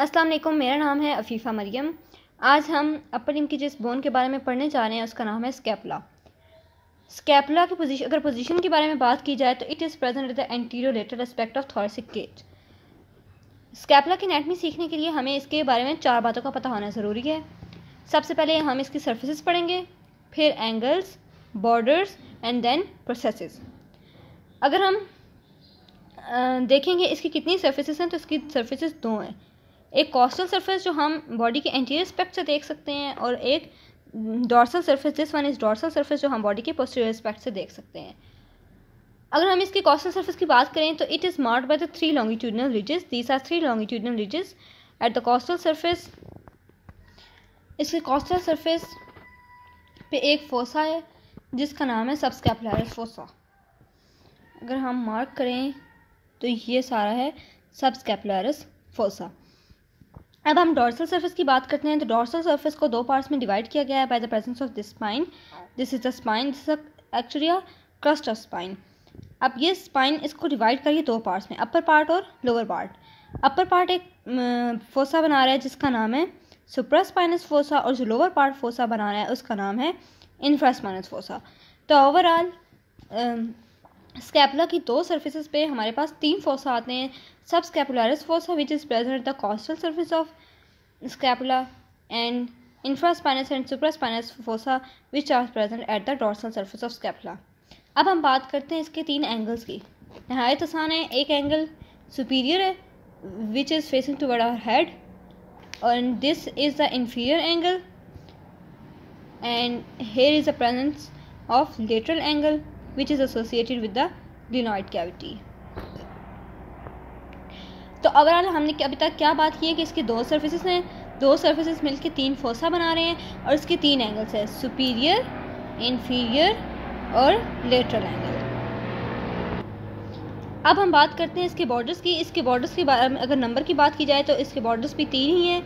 अस्सलाम वालेकुम मेरा नाम है अफ़ीफ़ा मरियम आज हम अपर लिम की जिस बोन के बारे में पढ़ने जा रहे हैं उसका नाम है स्कैपला स्कैपला की पोजीशन अगर पोजीशन के बारे में बात की जाए तो it is present at the anterior lateral aspect of thoracic cage scapula की नेटमी सीखने के लिए हमें इसके बारे में चार बातों का पता होना ज़रूरी है सबसे पहले हम इसकी सर्फेसिस पढ़ेंगे फिर angles borders and then process अगर हम देखेंगे इसकी कितनी सर्फेसिस हैं तो इसकी सर्फेसिस दो हैं एक कॉस्टल सरफेस जो हम बॉडी के एंटीरियर स्पेक्ट से देख सकते हैं और एक dorsal surface this one is dorsal surface जो हम बॉडी के पोस्टीरियर एस्पेक्ट से देख सकते हैं अगर हम इसके कॉस्टल सरफेस की बात करें तो it is marked by the three longitudinal ridges these are three longitudinal ridges at the costal surface इसके कॉस्टल सरफेस पे एक फोसा है जिसका नाम है सबस्कैपुलरिस फोसा अगर हम मार्क करें तो ये सारा है सबस्कैपुलरिस फोसा अब हम डॉर्सल सर्फेस की बात करते हैं तो डॉर्सल सर्फेस को दो पार्ट्स में डिवाइड किया गया है by the presence of this spine this is the spine this actually a crest of spine अब ये स्पाइन इसको डिवाइड करिए दो पार्ट्स में अपर पार्ट और लोअर पार्ट अपर पार्ट एक फोसा बना रहा है जिसका नाम है सुप्रा स्पाइनस फोसा और जो लोअर पार्ट फोसा बना रहा है उसका नाम है इन्फ्रास्पाइनस फोसा तो ओवरऑल स्कैपुला की दो सर्फिसज पे हमारे पास तीन फोसा आते हैं subscapularis fossa which is present the costal surface of scapula and infraspinous and spinous fossa which are present at the dorsal surface of scapula अब हम बात करते हैं इसके तीन एंगल्स की नहायत तो आसान है एक एंगल सुपीरियर है which is facing to our head and this is the inferior angle and here is the presence of lateral angle which is associated with the glenoid cavity तो ओवरऑल हमने अभी तक क्या बात की है कि इसके दो सर्फेसिस हैं दो सर्फेसिस मिलकर तीन फोसा बना रहे हैं और इसके तीन एंगल्स हैं सुपीरियर इन्फीरियर और लेटरल एंगल अब हम बात करते हैं इसके बॉर्डर्स की इसके बॉर्डर्स की अगर नंबर की बात की जाए तो इसके बॉर्डर्स भी तीन ही हैं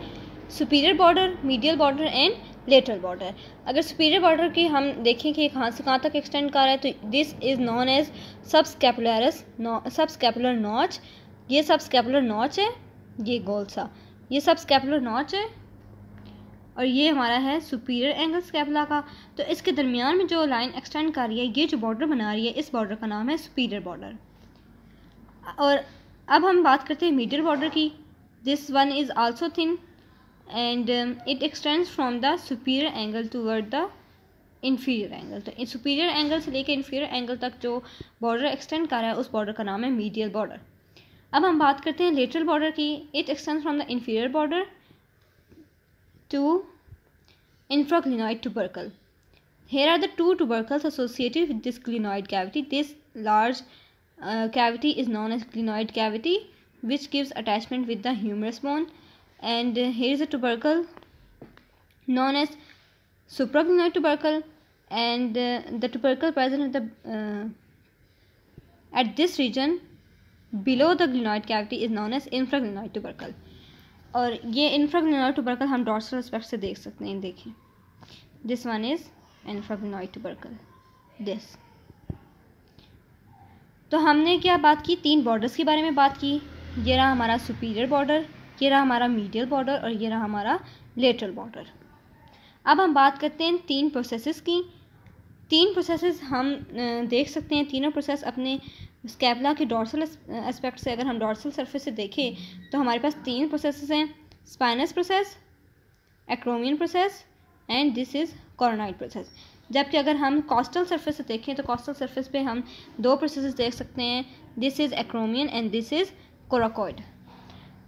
superior border medial border and lateral border अगर सुपीरियर बॉर्डर की हम देखें कि कहाँ से कहाँ तक एक्सटेंड कर रहा है तो this is known as subscapularis subscapular notch ये सबस्कैपुलर नॉच है ये गोल्सा ये सबस्कैपुलर नॉच है और ये हमारा है सुपीरियर एंगल स्कैपुला का तो इसके दरमियान में जो लाइन एक्सटेंड कर रही है ये जो बॉर्डर बना रही है इस बॉर्डर का नाम है सुपीरियर बॉर्डर और अब हम बात करते हैं मीडियल बॉर्डर की this one is also thin and it extends from the superior angle toward the inferior angle तो सुपीरियर एंगल से लेकर इन्फीरियर एंगल तक जो बॉर्डर एक्सटेंड कर रहा है उस बॉर्डर का नाम है मीडियल बॉर्डर अब हम बात करते हैं लेटरल बॉर्डर की it extends from the inferior border to infraglenoid tubercle here are the two tubercles associated with this glenoid cavity this large cavity is known as glenoid cavity which gives attachment with the humerus bone and here is a tubercle known as supraglenoid tubercle and uh, the tubercle present at the uh, at this region below the glenoid cavity is known as infraglenoid tubercle और ये infraglenoid tubercle हम dorsal aspect से देख सकते हैं देखें this one is infraglenoid tubercle this तो हमने क्या बात की तीन बॉर्डर्स के बारे में बात की ये रहा हमारा सुपीरियर बॉर्डर ये रहा हमारा मीडियल बॉर्डर और ये रहा हमारा लेटरल बॉर्डर अब हम बात करते हैं तीन प्रोसेसेस की तीन प्रोसेसेस हम देख सकते हैं तीनों प्रोसेस अपने स्कैबला के डॉर्सल एस्पेक्ट से अगर हम डॉर्सल सरफेस से देखें तो हमारे पास तीन प्रोसेसेस हैं spinous process acromion process and this is coracoid process जबकि अगर हम कॉस्टल सरफेस से देखें तो कॉस्टल सरफेस पे हम दो प्रोसेसेस देख सकते हैं this is acromion and this is coracoid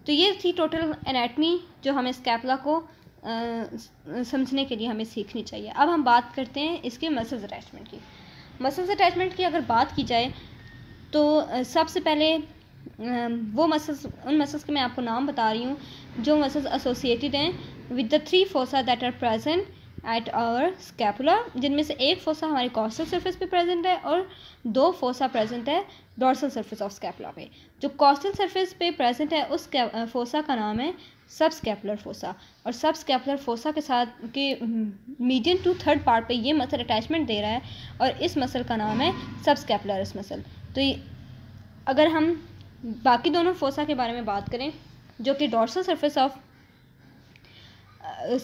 तो ये थी टोटल एनाटमी जो हमें स्कैपला को आ, समझने के लिए हमें सीखनी चाहिए अब हम बात करते हैं इसके मसल्स अटैचमेंट की मसल्स अटैचमेंट की अगर बात की जाए तो सबसे पहले वो मसल्स उन मसल्स के मैं आपको नाम बता रही हूँ जो मसल्स एसोसिएटेड हैं with the three fossa that are present at our scapula जिनमें से एक फोसा हमारी कॉस्टल सर्फेस पे प्रेजेंट है और दो फोसा प्रेजेंट है डॉर्सल सर्फेस ऑफ स्कैपुला पे जो कॉस्टल सर्फेस पे प्रेजेंट है उस फोसा का नाम है सब स्कैपुलर फोसा और सब स्कैपुलर फोसा के साथ के मीडियम टू थर्ड पार्ट पे ये मसल अटैचमेंट दे रहा है और इस मसल का नाम है सब स्कैपुलरस मसल तो ये अगर हम बाकी दोनों फोसा के बारे में बात करें जो कि डॉर्सल सर्फेस ऑफ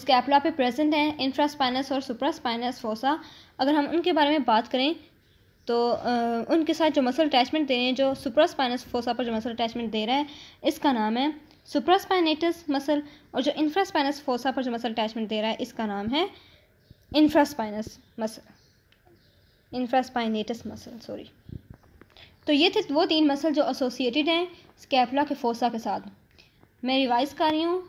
स्कैपला पे प्रेजेंट हैं इंफ्रास्पाइनस और सुप्रास्पाइनस फोसा अगर हम उनके बारे में बात करें तो उनके साथ जो मसल अटैचमेंट दे रहे हैं जो सुप्रास्पाइनस फोसा पर जो मसल अटैचमेंट दे रहा है इसका नाम है सुप्रास्पाइनेटस मसल और जो इंफ्रास्पाइनस फोसा पर जो मसल अटैचमेंट दे रहा है इसका नाम है infraspinous muscle infraspinatus muscle sorry तो ये थे वो तीन मसल जो एसोसिएटेड हैं स्कैपला के फोसा के साथ मैं रिवाइज कर रही हूँ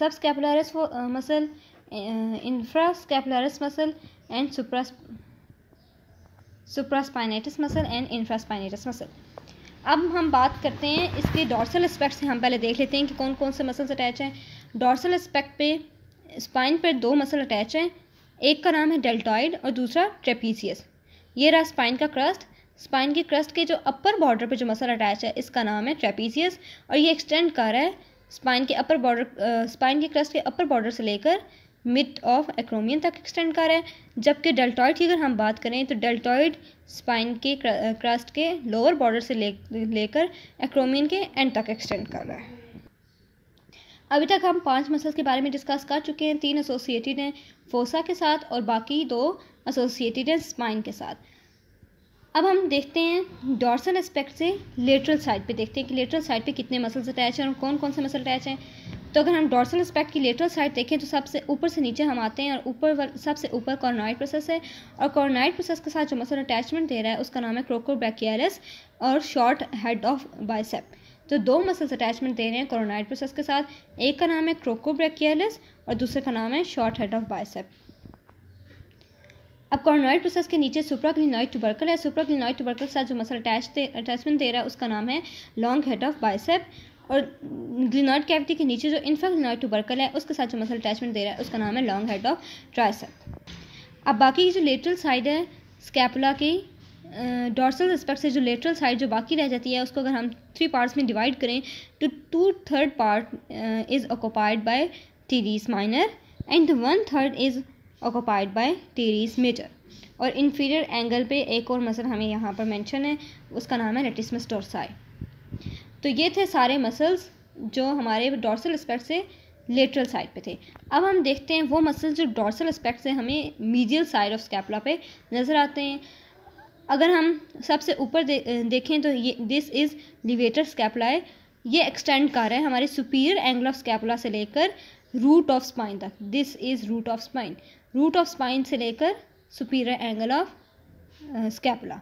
subscapularis muscle infrascapularis muscle and supras supraspinatus muscle and infraspinatus muscle अब हम बात करते हैं इसके डॉर्सल एस्पेक्ट से हम पहले देख लेते हैं कि कौन कौन से मसल्स अटैच हैं डॉर्सल एस्पेक्ट पे स्पाइन पर दो मसल अटैच हैं एक का नाम है डेल्टॉइड और दूसरा ट्रेपीसियस ये रहा स्पाइन का क्रस्ट स्पाइन के क्रस्ट के जो अपर बॉर्डर पे जो मसल अटैच है इसका नाम है ट्रेपीसियस और ये एक्सटेंड कर रहा है स्पाइन के अपर बॉर्डर स्पाइन के क्रस्ट के अपर बॉर्डर से लेकर मिड ऑफ एक्रोमियन तक एक्सटेंड कर रहा है जबकि डेल्टॉइड की अगर हम बात करें तो डेल्टॉइड स्पाइन के क्रस्ट के लोअर बॉर्डर से ले लेकर एक्रोमियन के एंड तक एक्सटेंड कर रहा है अभी तक हम पांच मसल्स के बारे में डिस्कस कर चुके हैं तीन एसोसिएटेड हैं फोसा के साथ और बाकी दो एसोसिएटेड हैं स्पाइन के साथ अब हम देखते हैं डॉर्सल एस्पेक्ट से लेटरल साइड पे देखते हैं कि लेटरल साइड पे कितने मसल्स अटैच हैं और कौन कौन से मसल अटैच हैं तो अगर हम डॉर्सल एस्पेक्ट की लेटरल साइड देखें तो सबसे ऊपर से नीचे हम आते हैं और ऊपर सबसे ऊपर कॉर्नाइट प्रोसेस है और कॉर्नाइट प्रोसेस के साथ जो मसल अटैचमेंट दे रहा है उसका नाम है क्रोकोब्रैकियलिस और शॉर्ट हेड ऑफ बाइसेप तो दो मसल्स अटैचमेंट दे रहे हैं कॉर्नाइट प्रोसेस के साथ एक का नाम है क्रोकोब्रैकियलिस और दूसरे का नाम है शॉर्ट हेड ऑफ बाइसेप अब कॉर्नोइड प्रोसेस के नीचे सुप्राक्लिनॉइड टुबर्कल है सुप्राक्लिनॉइड टुबर्कल के साथ जो मसल अटैच अटैचमेंट दे रहा है उसका नाम है लॉन्ग हेड ऑफ बाइसेप और ग्लिनॉइड कैविटी के नीचे जो इन्फ्राक्लिनॉइड टुबर्कल है उसके साथ जो मसल अटैचमेंट दे रहा है उसका नाम है लॉन्ग हेड ऑफ ट्राइसेप अब बाकी जो लेटरल साइड है स्कैपुला की डॉर्सल रिस्पेक्ट से जो लेटरल साइड जो बाकी रह जाती है उसको अगर हम थ्री पार्ट्स में डिवाइड करें तो two third part is occupied by teres minor and one third is occupied by teres major और इन्फीरियर एंगल पे एक और मसल हमें यहाँ पर मेंशन है उसका नाम है रेटिसमस डोरसाई तो ये थे सारे मसल्स जो हमारे डोरसल स्पेक्ट से लेटरल साइड पे थे अब हम देखते हैं वो मसल्स जो डोरसल स्पेक्ट से हमें मीडियल साइड ऑफ स्कैपुला पे नज़र आते हैं अगर हम सबसे ऊपर दे, देखें तो ये दिस इज़ लिवेटर स्कैपलाए ये एक्सटेंड कर रहा है हमारे सुपीरियर एंगल ऑफ स्कैपुला से लेकर रूट ऑफ स्पाइन तक this is root of spine root of spine से लेकर सुपीरियर एंगल ऑफ स्कैपला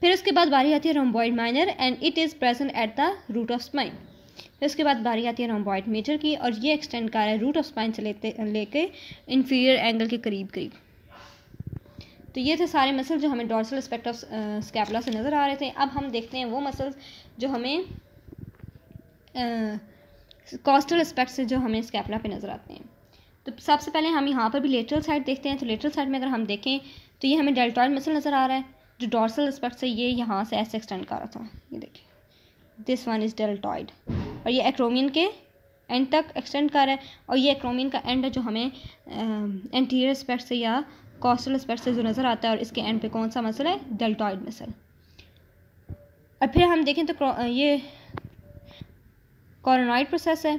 फिर उसके बाद बारी आती है rhomboid minor and it is present at the root of spine फिर उसके बाद बारी आती है रोम्बॉइड मेजर की और ये एक्सटेंड कर रहा है रूट ऑफ स्पाइन से लेते लेके इन्फीरियर एंगल के करीब करीब तो ये थे सारे मसल जो हमें डॉर्सल एस्पेक्ट ऑफ स्कैपला से नज़र आ रहे थे अब हम देखते हैं वो मसल्स जो हमें कॉस्टल uh, एस्पेक्ट से जो हमें स्कैपला पे नज़र आते हैं तो सबसे पहले हम यहाँ पर भी लेटरल साइड देखते हैं तो लेटरल साइड में अगर हम देखें तो ये हमें डेल्टॉइड मसल नज़र आ रहा है जो डॉर्सल स्पेक्ट से ये यहाँ से ऐसे एक्सटेंड कर रहा था ये देखिए दिस वन इज़ डेल्टॉइड और ये एक्रोमियन के एंड तक एक्सटेंड कर रहा है और ये एक्रोमियन का एंड है जो हमें एंटीरियर स्पेक्ट से या कॉस्टल स्पेक्ट से जो नज़र आता है और इसके एंड पे कौन सा मसल है डेल्टॉइड मसल और फिर हम देखें तो ये कॉरोनाइड प्रोसेस है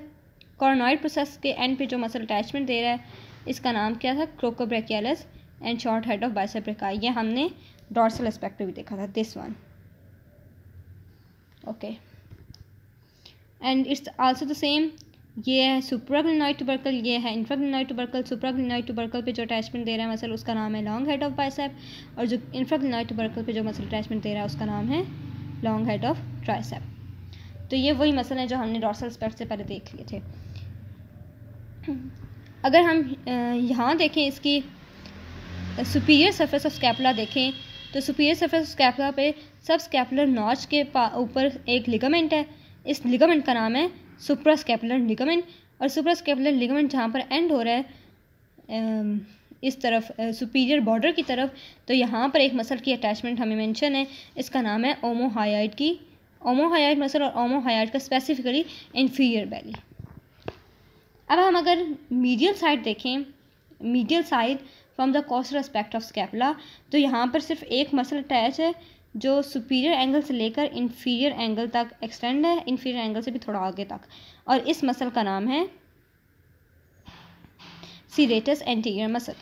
कॉर्नॉइड प्रोसेस के एंड पे जो मसल अटैचमेंट दे रहा है इसका नाम क्या था coracobrachialis and short head of biceps brachii ये हमने डॉर्सल एस्पेक्ट भी देखा था this one okay and it's also the same ये है सुप्राग्लिनॉइड टूबर्कल ये है इन्फ्राग्लिनॉइड टूबर्कल सुप्राग्लिनॉइड टूबर्कल पे जो अटैचमेंट दे रहा है मसल उसका नाम है लॉन्ग हेड ऑफ बाइसेप और जो इन्फ्राग्लिनॉइड टूबर्कल पे जो मसल अटैचमेंट दे रहा है उसका नाम है लॉन्ग हेड ऑफ ट्राइसेप तो ये वही मसल है जो हमने डॉर्सल स्पेक्ट से पहले देख लिए थे अगर हम यहाँ देखें इसकी सुपीरियर सरफेस ऑफ स्कैपला देखें तो सुपीरियर सरफेस ऑफ स्कैपला पे सब स्कैपुलर नॉच के ऊपर एक लिगामेंट है इस लिगामेंट का नाम है सुप्रा स्कैपुलर लिगामेंट और सुप्रा स्कैपुलर लिगामेंट जहाँ पर एंड हो रहा है इस तरफ सुपीरियर बॉर्डर की तरफ तो यहाँ पर एक मसल की अटैचमेंट हमें मेंशन है इसका नाम है ओमोहाइड की ओमोहाइड मसल और ओमोहायाइड का स्पेसिफिकली इन्फीरियर बैली अब हम अगर मीडियल साइड देखें medial side from the costal aspect of scapula तो यहाँ पर सिर्फ एक मसल अटैच है जो सुपीरियर एंगल से लेकर इन्फीरियर एंगल तक एक्सटेंड है इन्फीरियर एंगल से भी थोड़ा आगे तक और इस मसल का नाम है सीरेटस एंटीरियर मसल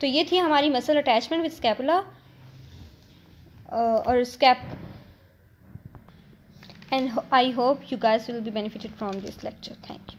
तो ये थी हमारी मसल अटैचमेंट विद स्कैपला और स्कैप and I hope you guys will be benefited from this lecture thank you